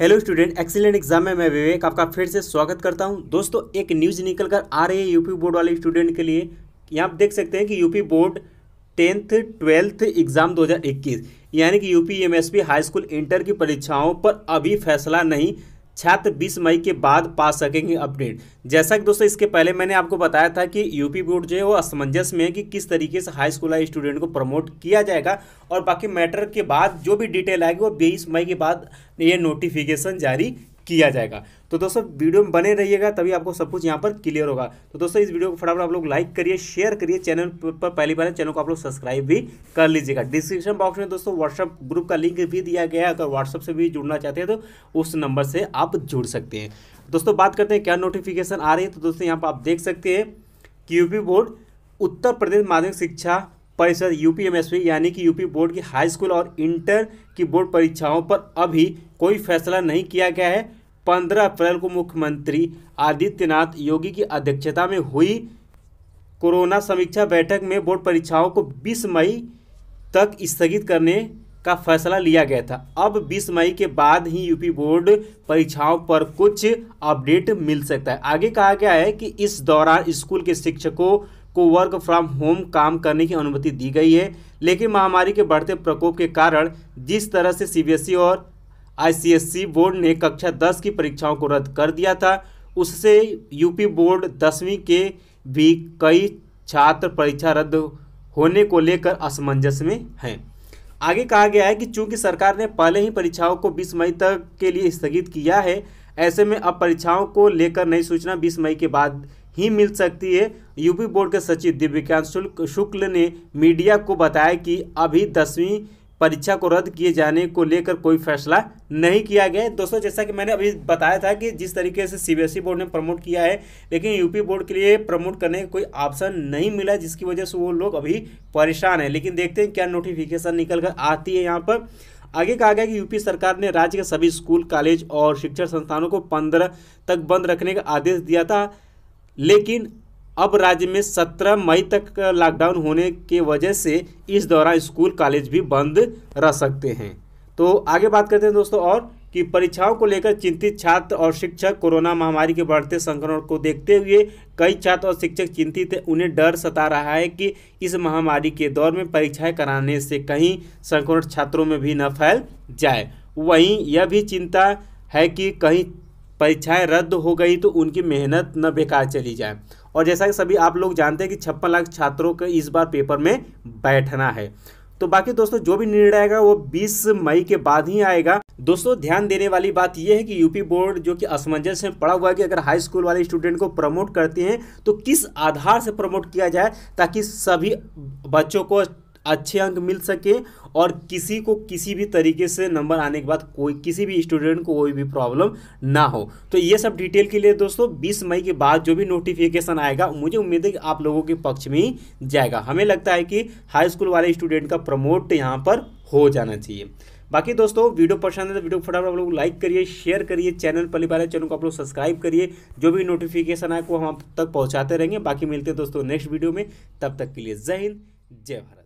hello student excellent exam में मैं विवेक आपका फिर से स्वागत करता हूं दोस्तों एक न्यूज़ निकल कर आ रही है यूपी बोर्ड वाले स्टूडेंट के लिए यहाँ आप देख सकते हैं कि UP board tenth twelfth exam 2021 यानी कि UP MSP high school inter की परीक्षाओं पर अभी फैसला नहीं छात्र 20 मई के बाद पा सकेंगे अपडेट जैसा कि दोस्तों इसके पहले मैंने आपको बताया था कि यूपी बोर्ड जो है वो असमंजस में है कि किस तरीके से हाई स्कूल स्टूडेंट को प्रमोट किया जाएगा और बाकी मैटर के बाद जो भी डिटेल आएगी वो बीस मई के बाद ये नोटिफिकेशन जारी किया जाएगा तो दोस्तों वीडियो में बने रहिएगा तभी आपको सब कुछ यहाँ पर क्लियर होगा तो दोस्तों इस वीडियो को फटाफट आप लोग लाइक करिए शेयर करिए चैनल पर पहली बार चैनल को आप लोग सब्सक्राइब भी कर लीजिएगा डिस्क्रिप्शन बॉक्स में दोस्तों व्हाट्सअप ग्रुप का लिंक भी दिया गया है अगर व्हाट्सअप से भी जुड़ना चाहते हैं तो उस नंबर से आप जुड़ सकते हैं दोस्तों बात करते हैं क्या नोटिफिकेशन आ रही है तो दोस्तों यहाँ पर आप देख सकते हैं कि यूपी बोर्ड उत्तर प्रदेश माध्यमिक शिक्षा परिषद यूपीएमएसपी यानी कि यूपी बोर्ड की हाई स्कूल और इंटर की बोर्ड परीक्षाओं पर अभी कोई फैसला नहीं किया गया है पंद्रह अप्रैल को मुख्यमंत्री आदित्यनाथ योगी की अध्यक्षता में हुई कोरोना समीक्षा बैठक में बोर्ड परीक्षाओं को 20 मई तक स्थगित करने का फैसला लिया गया था अब 20 मई के बाद ही यूपी बोर्ड परीक्षाओं पर कुछ अपडेट मिल सकता है आगे कहा गया है कि इस दौरान स्कूल के शिक्षकों को वर्क फ्रॉम होम काम करने की अनुमति दी गई है लेकिन महामारी के बढ़ते प्रकोप के कारण जिस तरह से सीबीएसई e और आईसीएसई e बोर्ड ने कक्षा 10 की परीक्षाओं को रद्द कर दिया था उससे यूपी बोर्ड दसवीं के भी कई छात्र परीक्षा रद्द होने को लेकर असमंजस में हैं आगे कहा गया है कि चूंकि सरकार ने पहले ही परीक्षाओं को 20 मई तक के लिए स्थगित किया है ऐसे में अब परीक्षाओं को लेकर नई सूचना 20 मई के बाद ही मिल सकती है यूपी बोर्ड के सचिव दिव्यकांत शुक्ल ने मीडिया को बताया कि अभी दसवीं परीक्षा को रद्द किए जाने को लेकर कोई फैसला नहीं किया गया दोस्तों जैसा कि मैंने अभी बताया था कि जिस तरीके से सीबीएसई बोर्ड e ने प्रमोट किया है लेकिन यूपी बोर्ड के लिए प्रमोट करने का कोई ऑप्शन नहीं मिला जिसकी वजह से वो लोग अभी परेशान हैं लेकिन देखते हैं क्या नोटिफिकेशन निकल कर आती है यहाँ पर आगे कहा गया कि यूपी सरकार ने राज्य के सभी स्कूल कॉलेज और शिक्षण संस्थानों को पंद्रह तक बंद रखने का आदेश दिया था लेकिन अब राज्य में 17 मई तक लॉकडाउन होने के वजह से इस दौरान स्कूल कॉलेज भी बंद रह सकते हैं तो आगे बात करते हैं दोस्तों और कि परीक्षाओं को लेकर चिंतित छात्र और शिक्षक कोरोना महामारी के बढ़ते संक्रमण को देखते हुए कई छात्र और शिक्षक चिंतित हैं उन्हें डर सता रहा है कि इस महामारी के दौर में परीक्षाएं कराने से कहीं संक्रमण छात्रों में भी न फैल जाए वहीं यह भी चिंता है कि कहीं परीक्षाएं रद्द हो गई तो उनकी मेहनत न बेकार चली जाए और जैसा कि सभी आप लोग जानते हैं कि छप्पन लाख छात्रों का इस बार पेपर में बैठना है तो बाकी दोस्तों जो भी निर्णय आएगा वो 20 मई के बाद ही आएगा दोस्तों ध्यान देने वाली बात यह है कि यूपी बोर्ड जो कि असमंजस में पड़ा हुआ है कि अगर हाई स्कूल वाले स्टूडेंट को प्रमोट करते हैं तो किस आधार से प्रमोट किया जाए ताकि सभी बच्चों को अच्छे अंक मिल सके और किसी को किसी भी तरीके से नंबर आने के बाद कोई किसी भी स्टूडेंट को कोई भी प्रॉब्लम ना हो तो ये सब डिटेल के लिए दोस्तों 20 मई के बाद जो भी नोटिफिकेशन आएगा मुझे उम्मीद है कि आप लोगों के पक्ष में ही जाएगा हमें लगता है कि हाई स्कूल वाले स्टूडेंट का प्रमोट यहाँ पर हो जाना चाहिए बाकी दोस्तों वीडियो पसंद है तो वीडियो फटाफट आप लोग लाइक करिए शेयर करिए चैनल पर बार चैनल को आप लोग सब्सक्राइब करिए जो भी नोटिफिकेशन आए वो हम आप तक पहुंचाते रहेंगे बाकी मिलते हैं दोस्तों नेक्स्ट वीडियो में तब तक के लिए जय हिंद जय भारत